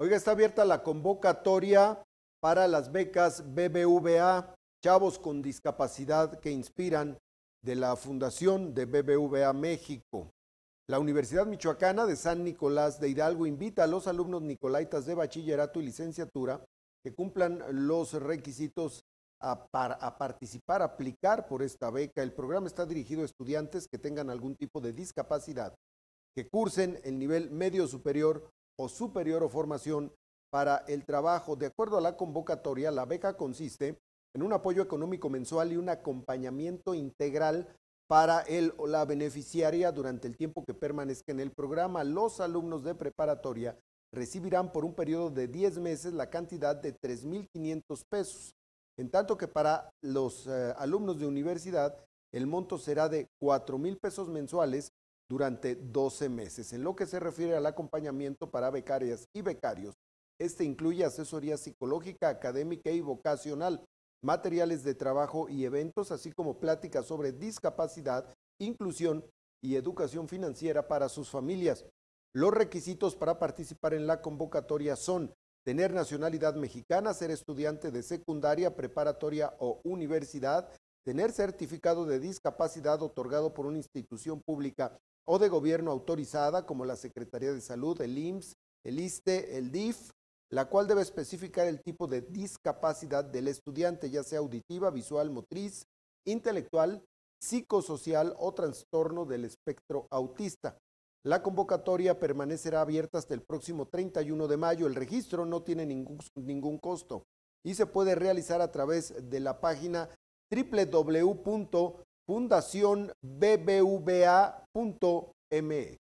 Oiga, está abierta la convocatoria para las becas BBVA, chavos con discapacidad que inspiran de la Fundación de BBVA México. La Universidad Michoacana de San Nicolás de Hidalgo invita a los alumnos nicolaitas de bachillerato y licenciatura que cumplan los requisitos a, participar, aplicar por esta beca. El programa está dirigido a estudiantes que tengan algún tipo de discapacidad, que cursen el nivel medio superior o superior o formación para el trabajo. De acuerdo a la convocatoria, la beca consiste en un apoyo económico mensual y un acompañamiento integral para él o la beneficiaria durante el tiempo que permanezca en el programa. Los alumnos de preparatoria recibirán por un periodo de 10 meses la cantidad de 3.500 pesos, en tanto que para los eh, alumnos de universidad el monto será de 4.000 pesos mensuales durante 12 meses. En lo que se refiere al acompañamiento para becarias y becarios, este incluye asesoría psicológica, académica y vocacional, materiales de trabajo y eventos, así como pláticas sobre discapacidad, inclusión y educación financiera para sus familias. Los requisitos para participar en la convocatoria son tener nacionalidad mexicana, ser estudiante de secundaria, preparatoria o universidad, tener certificado de discapacidad otorgado por una institución pública o de gobierno autorizada como la Secretaría de Salud, el IMSS, el ISTE, el DIF, la cual debe especificar el tipo de discapacidad del estudiante, ya sea auditiva, visual, motriz, intelectual, psicosocial o trastorno del espectro autista. La convocatoria permanecerá abierta hasta el próximo 31 de mayo. El registro no tiene ningún, ningún costo y se puede realizar a través de la página www.fundacionbbva.mx.